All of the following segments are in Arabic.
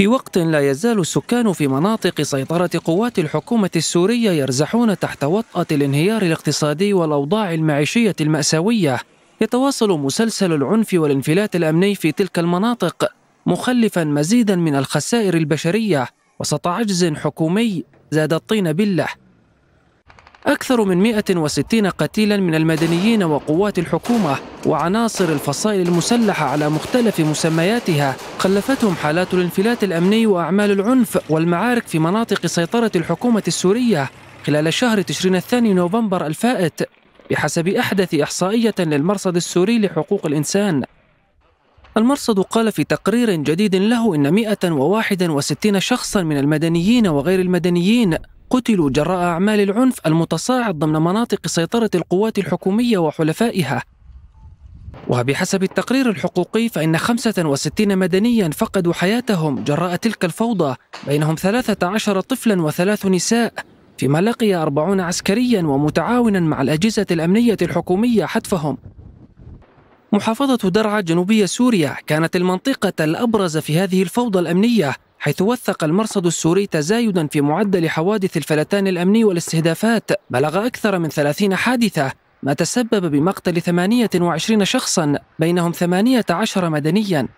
في وقت لا يزال السكان في مناطق سيطرة قوات الحكومة السورية يرزحون تحت وطأة الانهيار الاقتصادي والأوضاع المعيشية المأساوية يتواصل مسلسل العنف والانفلات الأمني في تلك المناطق مخلفا مزيدا من الخسائر البشرية وسط عجز حكومي زاد الطين بله أكثر من 160 قتيلا من المدنيين وقوات الحكومة وعناصر الفصائل المسلحة على مختلف مسمياتها خلفتهم حالات الانفلات الأمني وأعمال العنف والمعارك في مناطق سيطرة الحكومة السورية خلال شهر تشرين الثاني نوفمبر الفائت بحسب أحدث إحصائية للمرصد السوري لحقوق الإنسان المرصد قال في تقرير جديد له إن 161 شخصا من المدنيين وغير المدنيين قتلوا جراء أعمال العنف المتصاعد ضمن مناطق سيطرة القوات الحكومية وحلفائها وبحسب التقرير الحقوقي فإن 65 مدنيا فقدوا حياتهم جراء تلك الفوضى بينهم 13 طفلا وثلاث نساء فيما لقي 40 عسكريا ومتعاونا مع الأجهزة الأمنية الحكومية حتفهم محافظة درعا جنوبية سوريا كانت المنطقة الأبرز في هذه الفوضى الأمنية حيث وثق المرصد السوري تزايدا في معدل حوادث الفلتان الأمني والاستهدافات بلغ أكثر من 30 حادثة ما تسبب بمقتل 28 شخصا بينهم 18 مدنيا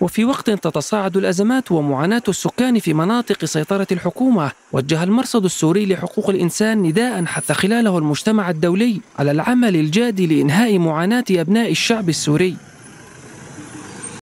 وفي وقت تتصاعد الأزمات ومعاناة السكان في مناطق سيطرة الحكومة وجه المرصد السوري لحقوق الإنسان نداء حث خلاله المجتمع الدولي على العمل الجاد لإنهاء معاناة أبناء الشعب السوري